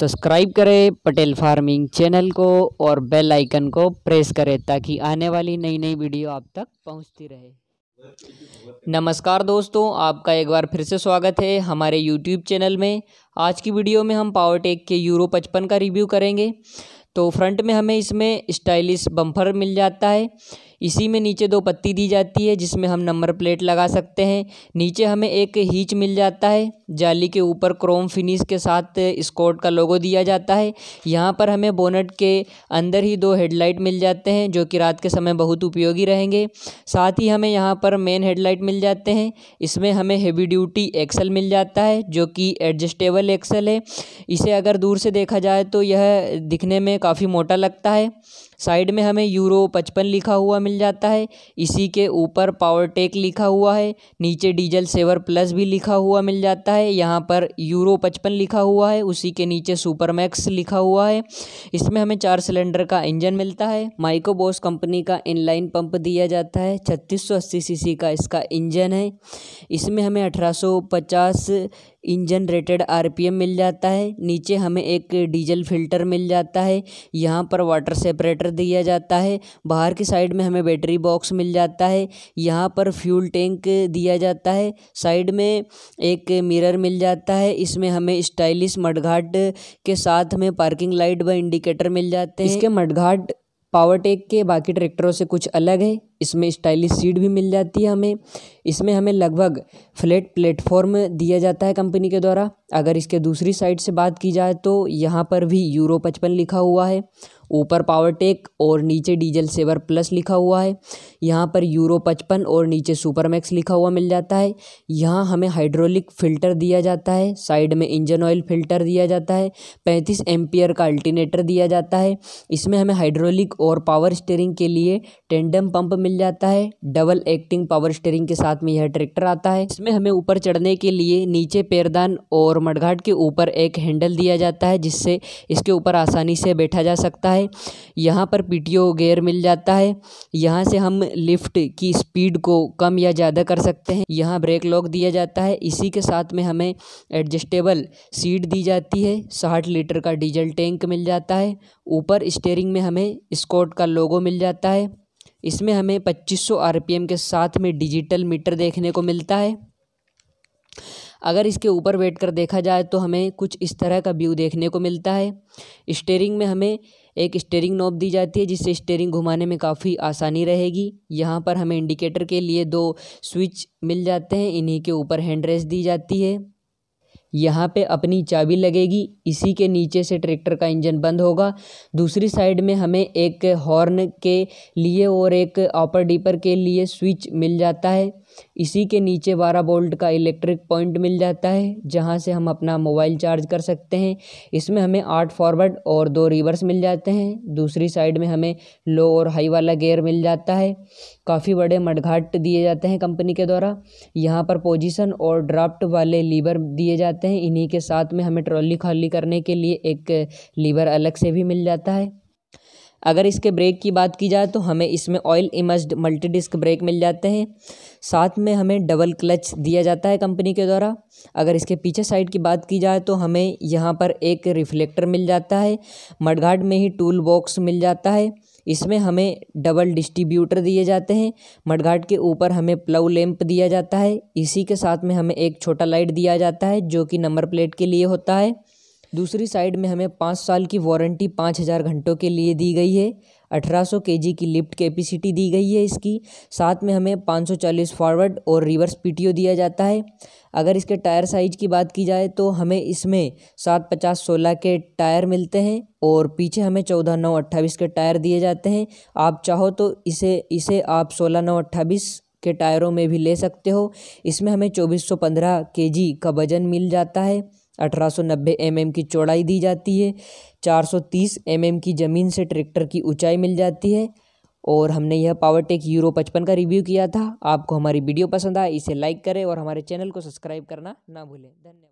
subscribe करें Patel farming channel को और बेल आइकन को प्रेस करें ताकि आने वाली नई नई वीडियो आप तक पहुंचती रहे नमस्कार दोस्तों आपका एक बार फिर से स्वागत है हमारे यूट्यूब चैनल में आज की वीडियो में हम पावरटेक के यूरो पचपन का रिव्यू करेंगे तो फ्रंट में हमें इसमें स्टाइलिश बम्फर मिल जाता है इसी में नीचे दो पत्ती दी जाती है जिसमें हम नंबर प्लेट लगा सकते हैं नीचे हमें एक हीच मिल जाता है जाली के ऊपर क्रोम फिनिश के साथ स्कॉट का लोगो दिया जाता है यहाँ पर हमें बोनट के अंदर ही दो हेडलाइट मिल जाते हैं जो कि रात के समय बहुत उपयोगी रहेंगे साथ ही हमें यहाँ पर मेन हेडलाइट मिल जाते हैं इसमें हमें हेवी ड्यूटी एक्सल मिल जाता है जो कि एडजस्टेबल एक्सल है इसे अगर दूर से देखा जाए तो यह दिखने में काफ़ी मोटा लगता है साइड में हमें यूरो पचपन लिखा हुआ मिल जाता है इसी के ऊपर पावर टेक लिखा हुआ है नीचे डीजल सेवर प्लस भी लिखा हुआ मिल जाता है है यहाँ पर यूरो पचपन लिखा हुआ है उसी के नीचे सुपरमैक्स लिखा हुआ है इसमें हमें चार सिलेंडर का इंजन मिलता है माइको कंपनी का इनलाइन पंप दिया जाता है छत्तीस सौ अस्सी सीसी का इसका इंजन है इसमें हमें अठारह सौ पचास इंजन रेटेड आरपीएम मिल जाता है नीचे हमें एक डीजल फिल्टर मिल जाता है यहाँ पर वाटर सेपरेटर दिया जाता है बाहर की साइड में हमें बैटरी बॉक्स मिल जाता है यहाँ पर फ्यूल टैंक दिया जाता है साइड में एक मिरर मिल जाता है इसमें हमें स्टाइलिश मडघाट के साथ में पार्किंग लाइट व इंडिकेटर मिल जाते हैं इसके मडघाट पावर टेक के बाकी ट्रैक्टरों से कुछ अलग है इसमें स्टाइलिश सीट भी मिल जाती है हमें इसमें हमें लगभग फ्लैट प्लेटफॉर्म दिया जाता है कंपनी के द्वारा अगर इसके दूसरी साइड से बात की जाए तो यहाँ पर भी यूरो पचपन लिखा हुआ है ऊपर पावर टेक और नीचे डीजल सेवर प्लस लिखा हुआ है यहाँ पर यूरो पचपन और नीचे सुपर मैक्स लिखा हुआ मिल जाता है यहाँ हमें हाइड्रोलिक फ़िल्टर दिया जाता है साइड में इंजन ऑयल फ़िल्टर दिया जाता है पैंतीस एम्पियर का अल्टीनेटर दिया जाता है इसमें हमें हाइड्रोलिक और पावर स्टेयरिंग के लिए टेंडम पंप मिल मिल जाता है डबल एक्टिंग पावर स्टेयरिंग के साथ में यह ट्रैक्टर आता है इसमें हमें ऊपर चढ़ने के लिए नीचे पैरदान और मडघाट के ऊपर एक हैंडल दिया जाता है जिससे इसके ऊपर आसानी से बैठा जा सकता है यहाँ पर ओ गेयर मिल जाता है यहाँ से हम लिफ्ट की स्पीड को कम या ज़्यादा कर सकते हैं यहाँ ब्रेक लॉक दिया जाता है इसी के साथ में हमें एडजस्टेबल सीट दी जाती है साठ लीटर का डीजल टैंक मिल जाता है ऊपर स्टेयरिंग में हमें स्कॉट का लोगो मिल जाता है इसमें हमें 2500 आरपीएम के साथ में डिजिटल मीटर देखने को मिलता है अगर इसके ऊपर बैठ कर देखा जाए तो हमें कुछ इस तरह का व्यू देखने को मिलता है स्टेयरिंग में हमें एक स्टेयरिंग नॉब दी जाती है जिससे स्टेयरिंग घुमाने में काफ़ी आसानी रहेगी यहाँ पर हमें इंडिकेटर के लिए दो स्विच मिल जाते हैं इन्हीं के ऊपर हैंड रेस दी जाती है यहाँ पे अपनी चाबी लगेगी इसी के नीचे से ट्रैक्टर का इंजन बंद होगा दूसरी साइड में हमें एक हॉर्न के लिए और एक ऑपर डीपर के लिए स्विच मिल जाता है इसी के नीचे बारह बोल्ट का इलेक्ट्रिक पॉइंट मिल जाता है जहाँ से हम अपना मोबाइल चार्ज कर सकते हैं इसमें हमें आठ फॉरवर्ड और दो रिवर्स मिल जाते हैं दूसरी साइड में हमें लो और हाई वाला गेयर मिल जाता है काफ़ी बड़े मडघाट दिए जाते हैं कंपनी के द्वारा यहाँ पर पोजिशन और ड्राफ्ट वाले लीवर दिए जाते हैं इन्हीं के साथ में हमें ट्रॉली खाली करने के लिए एक लीवर अलग से भी मिल जाता है अगर इसके ब्रेक की बात की जाए तो हमें इसमें ऑयल इमज मल्टी डिस्क ब्रेक मिल जाते हैं साथ में हमें डबल क्लच दिया जाता है कंपनी के द्वारा अगर इसके पीछे साइड की बात की जाए तो हमें यहाँ पर एक रिफ्लेक्टर मिल जाता है मडघाट में ही टूल बॉक्स मिल जाता है इसमें हमें डबल डिस्ट्रीब्यूटर दिए जाते हैं मडघाट के ऊपर हमें प्लव लैंप दिया जाता है इसी के साथ में हमें एक छोटा लाइट दिया जाता है जो कि नंबर प्लेट के लिए होता है दूसरी साइड में हमें पाँच साल की वारंटी पाँच हज़ार घंटों के लिए दी गई है अठारह सौ के जी की लिफ्ट कैपेसिटी दी गई है इसकी साथ में हमें पाँच सौ चालीस फॉरवर्ड और रिवर्स पीटीओ दिया जाता है अगर इसके टायर साइज की बात की जाए तो हमें इसमें सात पचास सोलह के टायर मिलते हैं और पीछे हमें चौदह नौ अट्ठाईस के टायर दिए जाते हैं आप चाहो तो इसे इसे आप सोलह नौ अट्ठाईस के टायरों में भी ले सकते हो इसमें हमें चौबीस सौ पंद्रह के जी का वज़न मिल जाता है 1890 एमएम की चौड़ाई दी जाती है 430 mm की ज़मीन से ट्रैक्टर की ऊंचाई मिल जाती है और हमने यह पावर टेक यूरो पचपन का रिव्यू किया था आपको हमारी वीडियो पसंद आए इसे लाइक करें और हमारे चैनल को सब्सक्राइब करना ना भूलें धन्यवाद